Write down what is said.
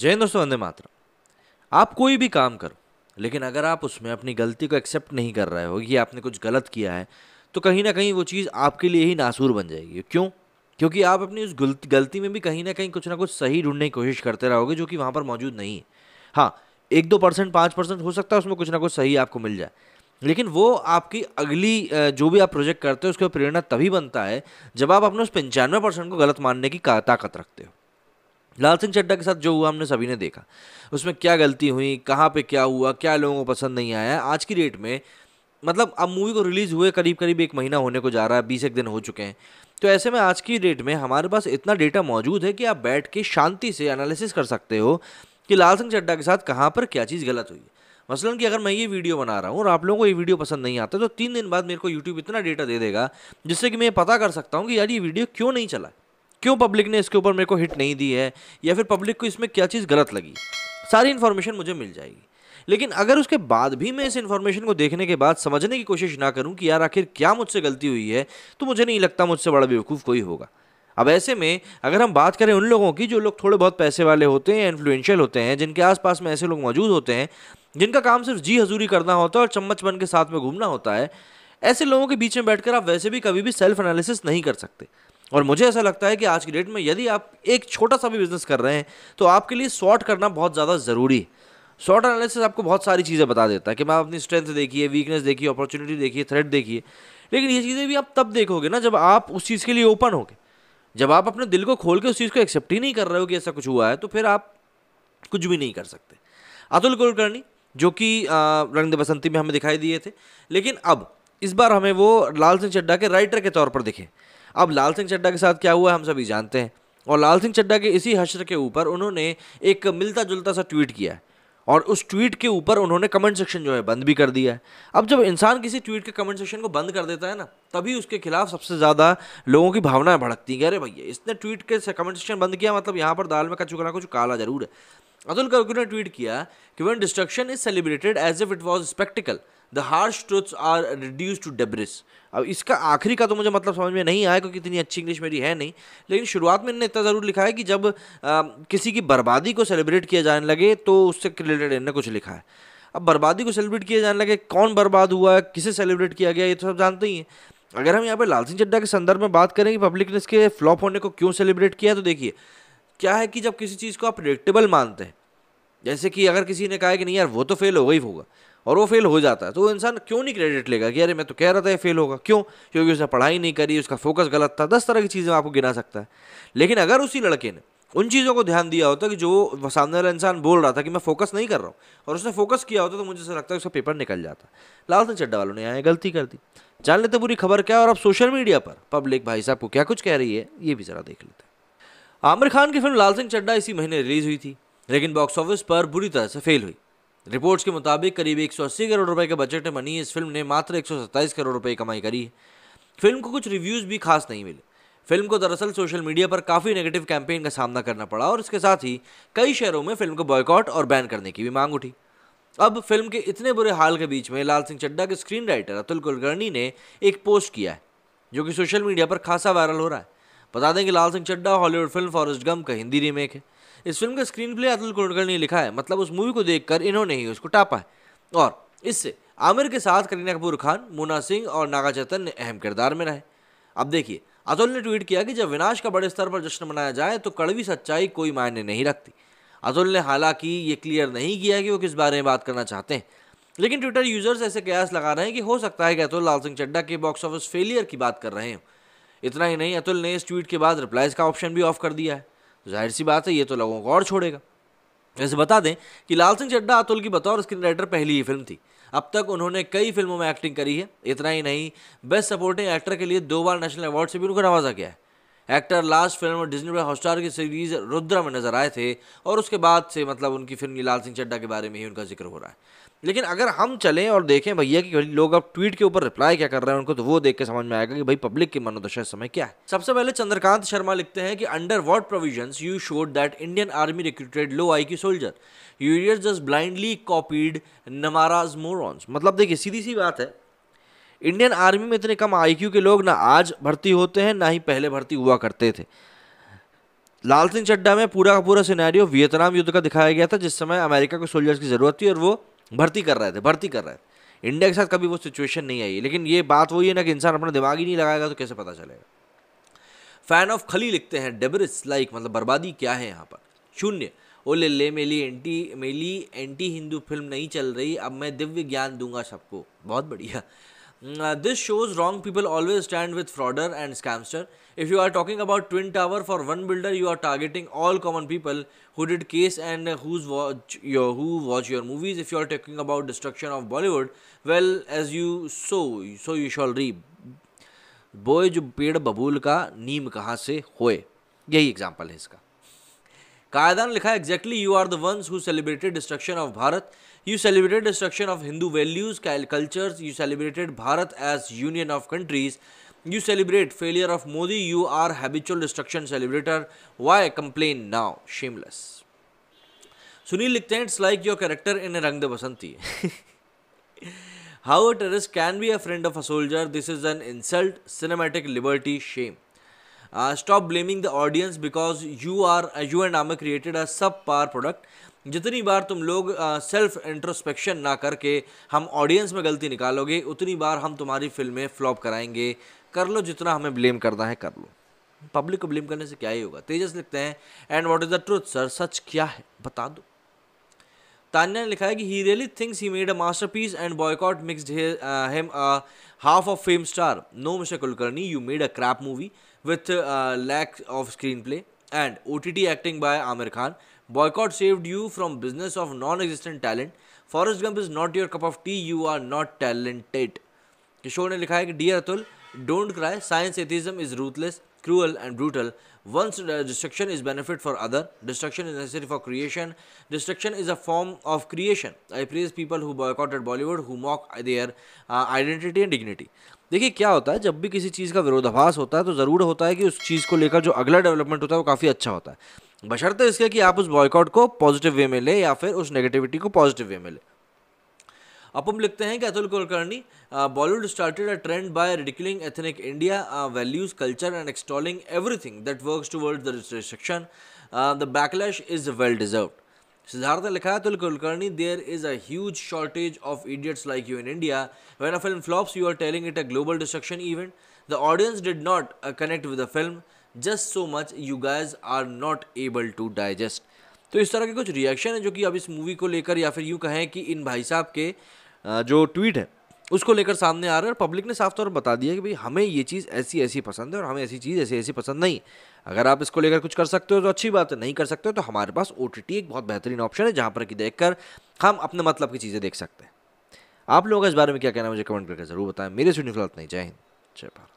जय दोस्तों वंदे मात्र आप कोई भी काम करो लेकिन अगर आप उसमें अपनी गलती को एक्सेप्ट नहीं कर रहे हो कि आपने कुछ गलत किया है तो कहीं ना कहीं वो चीज़ आपके लिए ही नासूर बन जाएगी क्यों क्योंकि आप अपनी उस गलती में भी कहीं ना कहीं कुछ ना कुछ सही ढूंढने की कोशिश करते रहोगे जो कि वहाँ पर मौजूद नहीं है हाँ एक दो परसेंट पाँच परसेंट हो सकता है उसमें कुछ ना कुछ सही आपको मिल जाए लेकिन वो आपकी अगली जो भी आप प्रोजेक्ट करते हो उसके प्रेरणा तभी बनता है जब आप अपने उस पंचानवे परसेंट को गलत मानने की ताकत रखते हो लाल सिंह चड्डा के साथ जो हुआ हमने सभी ने देखा उसमें क्या गलती हुई कहाँ पे क्या हुआ क्या लोगों को पसंद नहीं आया आज की डेट में मतलब अब मूवी को रिलीज़ हुए करीब करीब एक महीना होने को जा रहा है बीस एक दिन हो चुके हैं तो ऐसे में आज की डेट में हमारे पास इतना डेटा मौजूद है कि आप बैठ के शांति से एनालिसिस कर सकते हो कि लाल सिंह चड्डा के साथ कहाँ पर क्या चीज़ गलत हुई मसलन कि अगर मैं ये वीडियो बना रहा हूँ और आप लोगों को ये वीडियो पसंद नहीं आता तो तीन दिन बाद मेरे को यूट्यूब इतना डेटा दे देगा जिससे कि मैं पता कर सकता हूँ कि यार ये वीडियो क्यों नहीं चला क्यों पब्लिक ने इसके ऊपर मेरे को हिट नहीं दी है या फिर पब्लिक को इसमें क्या चीज़ गलत लगी सारी इन्फॉर्मेशन मुझे मिल जाएगी लेकिन अगर उसके बाद भी मैं इस इन्फॉर्मेशन को देखने के बाद समझने की कोशिश ना करूं कि यार आखिर क्या मुझसे गलती हुई है तो मुझे नहीं लगता मुझसे बड़ा बेवकूफ़ कोई होगा अब ऐसे में अगर हम बात करें उन लोगों की जो लोग थोड़े बहुत पैसे वाले होते हैं इन्फ्लुएंशियल होते हैं जिनके आसपास में ऐसे लोग मौजूद होते हैं जिनका काम सिर्फ जी हजूरी करना होता है और चम्मच बन के साथ में घूमना होता है ऐसे लोगों के बीच में बैठकर आप वैसे भी कभी भी सेल्फ एनालिसिस नहीं कर सकते और मुझे ऐसा लगता है कि आज की डेट में यदि आप एक छोटा सा भी बिज़नेस कर रहे हैं तो आपके लिए शॉर्ट करना बहुत ज़्यादा ज़रूरी है शॉर्ट एनालिसिस आपको बहुत सारी चीज़ें बता देता है कि मैं अपनी स्ट्रेंथ देखिए वीकनेस देखिए अपॉर्चुनिटी देखिए थ्रेड देखिए लेकिन ये चीज़ें भी आप तब देखोगे ना जब आप उस चीज़ के लिए ओपन होगे जब आप अपने दिल को खोल के उस चीज़ को एक्सेप्ट ही नहीं कर रहे हो कि ऐसा कुछ हुआ है तो फिर आप कुछ भी नहीं कर सकते अतुल कुलकर्णी जो कि रंग बसंती में हमें दिखाई दिए थे लेकिन अब इस बार हमें वो लाल सिंह चड्डा के राइटर के तौर पर दिखे अब लाल सिंह चड्डा के साथ क्या हुआ हम सभी जानते हैं और लाल सिंह चड्डा के इसी हश्र के ऊपर उन्होंने एक मिलता जुलता सा ट्वीट किया और उस ट्वीट के ऊपर उन्होंने कमेंट सेक्शन जो है बंद भी कर दिया है अब जब इंसान किसी ट्वीट के कमेंट सेक्शन को बंद कर देता है ना तभी उसके खिलाफ सबसे ज़्यादा लोगों की भावनाएं भड़कती हैं अरे भैया इसने ट्वीट के से कमेंट सेक्शन बंद किया मतलब यहाँ पर दाल में कचुकना कुछ काला जरूर है अतुल कवकू ने ट्वीट किया कि one destruction is celebrated as if it was spectacle the harsh truths are reduce to debris अब इसका आखिरी का तो मुझे मतलब समझ में नहीं आया क्योंकि इतनी अच्छी इंग्लिश मेरी है नहीं लेकिन शुरुआत में इन्होंने इतना ज़रूर लिखा है कि जब आ, किसी की बर्बादी को सेलिब्रेट किया जाने लगे तो उससे रिलेटेड इन्होंने कुछ लिखा है अब बर्बादी को सेलिब्रेट किया जाने लगे कौन बर्बाद हुआ है किसे सेलिब्रेट किया गया ये तो सब जानते ही हैं अगर हम यहाँ पर लाल सिंह चड्डा के संदर्भ में बात करें कि पब्लिक ने इसके फ्लॉप होने को क्यों सेलिब्रेट किया तो देखिए क्या है कि जब किसी चीज़ को आप प्रडिक्टेबल मानते हैं जैसे कि अगर किसी ने कहा है कि नहीं यार वो तो फेल होगा ही होगा और वो फेल हो जाता है तो वो इंसान क्यों नहीं क्रेडिट लेगा कि अरे मैं तो कह रहा था ये फेल होगा क्यों क्योंकि उसने पढ़ाई नहीं करी उसका फोकस गलत था दस तरह की चीज़ें आपको गिना सकता है लेकिन अगर उसी लड़के ने उन चीज़ों को ध्यान दिया होता कि जो सामने वाला इंसान बोल रहा था कि मैं फोकस नहीं कर रहा हूँ और उसने फोकस किया होता तो मुझे ऐसा लगता है उसका पेपर निकल जाता लाल सिंह चड्डा वालों ने यहाँ गलती कर दी जान लेते बुरी खबर क्या और अब सोशल मीडिया पर पब्लिक भाई साहब को क्या कुछ कह रही है ये भी ज़रा देख लेते हैं आमिर खान की फिल्म लाल सिंह चड्डा इसी महीने रिलीज हुई थी लेकिन बॉक्स ऑफिस पर बुरी तरह से फेल हुई रिपोर्ट्स के मुताबिक करीब 180 करोड़ रुपए के बजट में बनी इस फिल्म ने मात्र 127 करोड़ रुपए की कमाई करी है फिल्म को कुछ रिव्यूज़ भी खास नहीं मिले फिल्म को दरअसल सोशल मीडिया पर काफ़ी नेगेटिव कैंपेन का सामना करना पड़ा और इसके साथ ही कई शहरों में फिल्म को बॉयकॉट और बैन करने की भी मांग उठी अब फिल्म के इतने बुरे हाल के बीच में लाल सिंह चड्डा के स्क्रीन राइटर अतुल कुलकर्णी ने एक पोस्ट किया है जो कि सोशल मीडिया पर खासा वायरल हो रहा है बता दें कि Lal Singh Chaddha Hollywood film Forrest Gump का हिंदी रीमेक है इस फिल्म का स्क्रीन प्ले अतुल कुलकर्णी ने लिखा है मतलब उस मूवी को देख इन्होंने ही उसको टापा है और इससे आमिर के साथ करीना कपूर खान मोना सिंह और नागा चैतन्य ने अहम किरदार में रहे अब देखिए अतुल ने ट्वीट किया कि जब विनाश का बड़े स्तर पर जश्न मनाया जाए तो कड़वी सच्चाई कोई मायने नहीं रखती अतुल ने हालांकि ये क्लियर नहीं किया कि वो किस बारे में बात करना चाहते हैं लेकिन ट्विटर यूजर्स ऐसे कयास लगा रहे हैं कि हो सकता है कि अतुल लाल सिंह चड्डा के बॉक्स ऑफिस फेलियर की बात कर रहे हो इतना ही नहीं अतुल ने इस ट्वीट के बाद रिप्लाइज का ऑप्शन भी ऑफ कर दिया है तो जाहिर सी बात है ये तो लोगों को और छोड़ेगा वैसे बता दें कि लाल सिंह चड्डा अतुल की बतौर स्क्रीन राइटर पहली ही फिल्म थी अब तक उन्होंने कई फिल्मों में एक्टिंग करी है इतना ही नहीं बेस्ट सपोर्टिंग एक्टर के लिए दो बार नेशनल अवार्ड से भी उनको नवाजा गया है एक्टर लास्ट फिल्म और डिज्नी पर हॉटस्टार की सीरीज रुद्र में नजर आए थे और उसके बाद से मतलब उनकी फिल्म लाल सिंह चड्डा के बारे में ही उनका जिक्र हो रहा है लेकिन अगर हम चलें और देखें भैया कि लोग अब ट्वीट के ऊपर रिप्लाई क्या कर रहे हैं उनको तो वो देख के समझ में आएगा कि भाई पब्लिक की मनोदशा समय क्या है सबसे पहले चंद्रकांत शर्मा लिखते हैं कि under what provision you showed that Indian army recruited low I Q soldier you're just blindly copied नमाराज मोर मतलब देखिए सीधी सी बात है इंडियन आर्मी में इतने कम आईक्यू के लोग ना आज भर्ती होते हैं ना ही पहले भर्ती हुआ करते थे लाल सिंह चड्डा में पूरा का पूरा सिनेरियो वियतनाम युद्ध का दिखाया गया था जिस समय अमेरिका को सोल्जर्स की ज़रूरत थी और वो भर्ती कर रहे थे भर्ती कर रहे थे इंडिया के साथ कभी वो सिचुएशन नहीं आई लेकिन ये बात वही है ना कि इंसान अपना दिमाग ही नहीं लगाएगा तो कैसे पता चलेगा फैन ऑफ खली लिखते हैं डेबरिस लाइक मतलब बर्बादी क्या है यहाँ पर शून्य ओले ले मेरी एंटी मेरी एंटी हिंदू फिल्म नहीं चल रही अब मैं दिव्य ज्ञान दूंगा सबको बहुत बढ़िया this shows wrong people always stand with frauder and scamster if you are talking about twin tower for one builder you are targeting all common people who did case and whose watch your who watch your movies if you are talking about destruction of Bollywood well as you so so you shall reap बोए जो पेड़ बबूल का नीम कहाँ से होए यही example है इसका कायदा ने लिखा exactly you are the ones who celebrated destruction of Bharat you celebrated destruction of Hindu values cultures you celebrated Bharat as union of countries you celebrate failure of Modi you are habitual destruction celebrator why complain now shameless Sunil लिखते हैं it's like your character in Rang De Basanti how a terrorist can be a friend of a soldier this is an insult cinematic liberty Shem stop blaming the audience because you are you and Aamir created a sub par product जितनी बार तुम लोग self uh, introspection ना करके हम audience में गलती निकालोगे उतनी बार हम तुम्हारी फिल्में फ्लॉप कराएंगे कर लो जितना हमें ब्लेम करना है कर लो पब्लिक को ब्लेम करने से क्या ही होगा तेजस लिखते हैं and what is the truth sir सच क्या है बता दो तान्या ने लिखा है कि he really thinks he made a masterpiece and boycott mixed him half of fame star no Misha Kulkarni you made a crap movie with lack of screenplay and O T T acting by Aamir Khan boycott saved you from business of non existent talent Forrest Gump is not your cup of tea you are not talented Kishore ने लिखा है कि dear Atul don't cry science atheism is ruthless cruel and brutal. Once destruction is benefit for other, destruction is necessary for creation. Destruction is a form of creation. I praise people who boycotted Bollywood, who mock their uh, identity and dignity. देखिए क्या होता है जब भी किसी चीज़ का विरोधाभास होता है तो ज़रूर होता है कि उस चीज़ को लेकर जो अगला डेवलपमेंट होता है वो काफ़ी अच्छा होता है बशर्ते इसके कि आप उस बॉयकॉट को पॉजिटिव वे में लें या फिर उस नेगेटिविटी को पॉजिटिव वे में लें अपम लिखते हैं कि Atul Kulkarni Bollywood started a trend by ridiculing ethnic India values culture and extolling everything that works towards the restriction the backlash is well deserve Siddharth ने लिखा है Atul Kulkarni there is a huge shortage of idiots like you in India when a film flops you are telling it a global destruction event the audience did not connect with the film just so much you guys are not able to digest तो इस तरह के कुछ reaction है जो कि अब इस मूवी को लेकर या फिर यूँ कहें कि इन भाई साहब के जो ट्वीट है उसको लेकर सामने आ रहा है और पब्लिक ने साफ तौर पर बता दिया कि भाई हमें ये चीज़ ऐसी ऐसी पसंद है और हमें ऐसी चीज़ ऐसी ऐसी पसंद नहीं अगर आप इसको लेकर कुछ कर सकते हो तो अच्छी बात है नहीं कर सकते हो तो हमारे पास ओ एक बहुत बेहतरीन ऑप्शन है जहाँ पर कि देख हम अपने मतलब की चीज़ें देख सकते हैं आप लोगों का इस बारे में क्या कहना है मुझे कमेंट करके ज़रूर बताएं मेरे से फिलहाल नहीं जय हिंद जय भारत